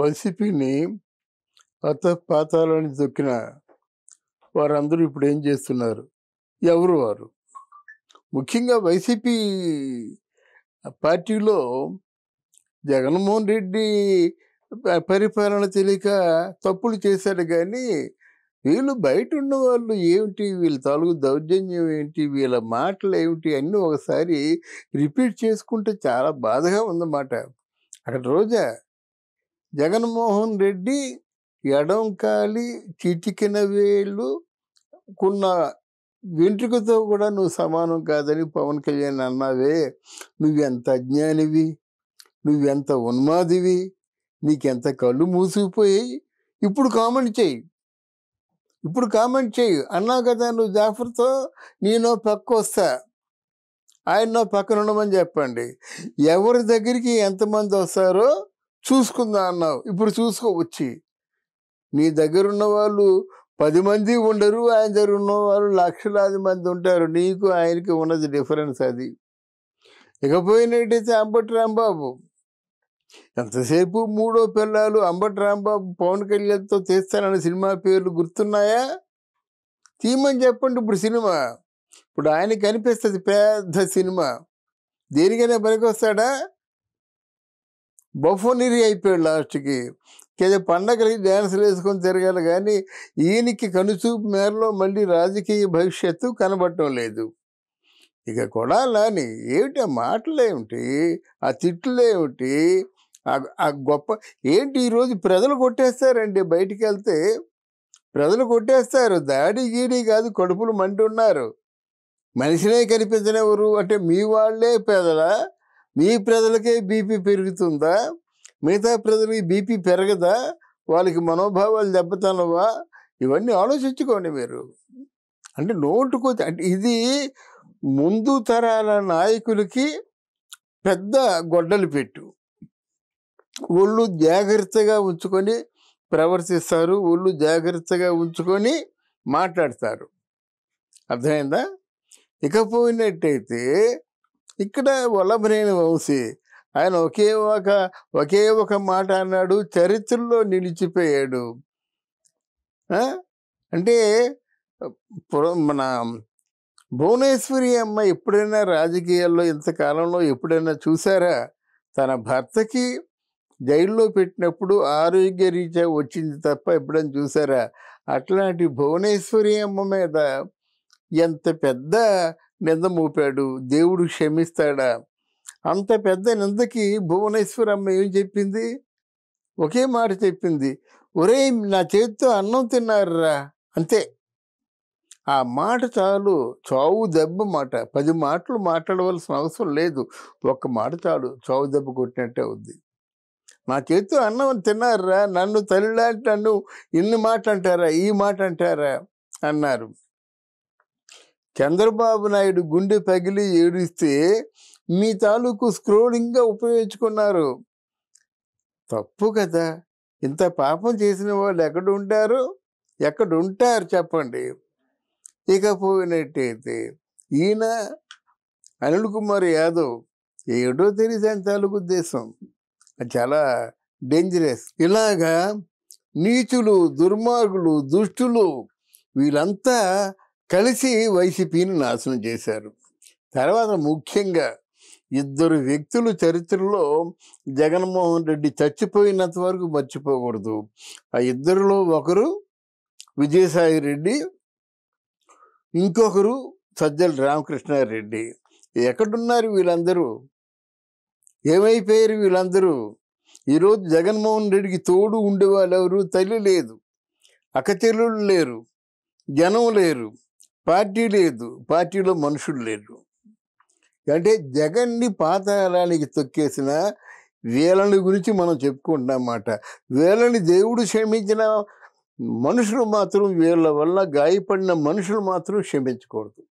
వైసీపీని అత పాతాలని దొక్కిన వారందరూ ఇప్పుడు ఏం చేస్తున్నారు ఎవరు వారు ముఖ్యంగా వైసీపీ పార్టీలో జగన్మోహన్ రెడ్డి పరిపాలన తెలియక తప్పులు చేశారు కానీ వీళ్ళు బయట ఉన్న వాళ్ళు ఏమిటి వీళ్ళ తాలూకు దౌర్జన్యం ఏంటి వీళ్ళ మాటలు ఏమిటి అన్నీ ఒకసారి రిపీట్ చేసుకుంటే చాలా బాధగా ఉందన్నమాట అక్కడ రోజా జగన్మోహన్ రెడ్డి ఎడంకాలి చిటికిన వేళ్ళు కున్న వెంట్రుకతో కూడా నువ్వు సమానం కాదని పవన్ కళ్యాణ్ అన్నావే నువ్వెంత అజ్ఞానివి నువ్వెంత ఉన్మాదివి నీకెంత కళ్ళు మూసిపోయి ఇప్పుడు కామెంట్ చేయి ఇప్పుడు కామెంట్ చేయి అన్నావు కదా నువ్వు జాఫర్తో నేను పక్క వస్తా ఆయన పక్కన ఉండమని చెప్పండి ఎవరి దగ్గరికి ఎంతమంది వస్తారో చూసుకుందా అన్నావు ఇప్పుడు చూసుకో వచ్చి నీ దగ్గరున్న వాళ్ళు పది మంది ఉండరు ఆయన దగ్గర ఉన్న వాళ్ళు లక్షలాది మంది ఉంటారు నీకు ఆయనకి ఉన్నది డిఫరెన్స్ అది ఇకపోయినట్టయితే అంబటి రాంబాబు ఎంతసేపు మూడో పిల్లలు అంబటి రాంబాబు పవన్ కళ్యాణ్తో తీస్తానన్న సినిమా పేర్లు గుర్తున్నాయా తీమని చెప్పండి ఇప్పుడు సినిమా ఇప్పుడు ఆయన కనిపిస్తుంది పెద్ద సినిమా దేనికైనా వస్తాడా బఫోనిరి అయిపోయాడు లాస్ట్కి ఏదో పండగలకి డ్యాన్సులు వేసుకొని తిరగాలి కానీ ఈయనకి కనుచూపు మేరలో మళ్ళీ రాజకీయ భవిష్యత్తు కనబడటం లేదు ఇక కొడాలని ఏమిటి ఆ మాటలేమిటి ఆ తిట్లేమిటి ఆ గొప్ప ఏంటి ఈరోజు ప్రజలు కొట్టేస్తారండి బయటికి వెళ్తే ప్రజలు కొట్టేస్తారు దాడి గీడి కాదు కడుపులు మంటున్నారు మనిషినే కనిపించనివ్వరు అంటే మీ వాళ్ళే పేదలా మీ ప్రజలకే బీపీ పెరుగుతుందా మిగతా ప్రజలకి బీపీ పెరగదా వాళ్ళకి మనోభావాలు దెబ్బతనవా ఇవన్నీ ఆలోచించుకోండి మీరు అంటే నోటుకు అంటే ఇది ముందు తరాల నాయకులకి పెద్ద గొడ్డలు పెట్టు ఒళ్ళు జాగ్రత్తగా ఉంచుకొని ప్రవర్తిస్తారు ఒళ్ళు జాగ్రత్తగా ఉంచుకొని మాట్లాడతారు అర్థమైందా ఇకపోయినట్టయితే ఇక్కడ వల్లభనేని వంశీ ఆయన ఒకే ఒక ఒకే ఒక మాట అన్నాడు చరిత్రలో నిలిచిపోయాడు అంటే మన భువనేశ్వరి అమ్మ ఎప్పుడైనా రాజకీయాల్లో ఇంతకాలంలో ఎప్పుడైనా చూసారా తన భర్తకి జైల్లో పెట్టినప్పుడు ఆరోగ్య రీత్యా వచ్చింది తప్ప ఎప్పుడైనా చూసారా అట్లాంటి భువనేశ్వరి అమ్మ మీద ఎంత పెద్ద నింద మోపాడు దేవుడు క్షమిస్తాడా అంత పెద్ద నిందకి భువనేశ్వరి అమ్మ ఏం చెప్పింది ఒకే మాట చెప్పింది ఒరే నా చేతితో అన్నం తిన్నారురా అంతే ఆ మాట చాలు చావు దెబ్బ మాట పది మాటలు మాట్లాడవలసిన అవసరం లేదు ఒక్క మాట చాలు చావు దెబ్బ కొట్టినట్టే ఉంది నా చేతితో అన్నం తిన్నారా నన్ను తల్లిలాంటి నన్ను ఇన్ని మాట అంటారా ఈ మాట అంటారా అన్నారు చంద్రబాబు నాయుడు గుండె పగిలి ఏడిస్తే మీ తాలూకు స్క్రోలింగ్గా ఉపయోగించుకున్నారు తప్పు కదా ఇంత పాపం చేసిన వాళ్ళు ఎక్కడ ఉంటారు ఎక్కడ ఉంటారు చెప్పండి ఇకపోయినట్టయితే ఈయన అనిల్ కుమార్ యాదవ్ ఏడో తెలిసి ఆయన తాలూకు ఉద్దేశం చాలా డేంజరస్ ఇలాగా నీచులు దుర్మార్గులు దుష్టులు వీళ్ళంతా కలిసి వైసీపీని నాశనం చేశారు తర్వాత ముఖ్యంగా ఇద్దరు వ్యక్తులు చరిత్రలో జగన్మోహన్ రెడ్డి చచ్చిపోయినంత వరకు మర్చిపోకూడదు ఆ ఇద్దరిలో ఒకరు విజయసాయి రెడ్డి ఇంకొకరు సజ్జల రామకృష్ణారెడ్డి ఎక్కడున్నారు వీళ్ళందరూ ఏమైపోయారు వీళ్ళందరూ ఈరోజు జగన్మోహన్ రెడ్డికి తోడు ఉండేవాళ్ళు ఎవరు తల్లి లేదు అక్కచెల్లెళ్ళు లేరు జనం లేరు పార్టీ లేదు పార్టీలో మనుషులు లేరు అంటే జగన్ని పాతాళానికి తొక్కేసిన వీళ్ళని గురించి మనం అన్నమాట వీళ్ళని దేవుడు క్షమించిన మనుషులు మాత్రం వీళ్ళ వల్ల గాయపడిన మనుషులు మాత్రం క్షమించకూడదు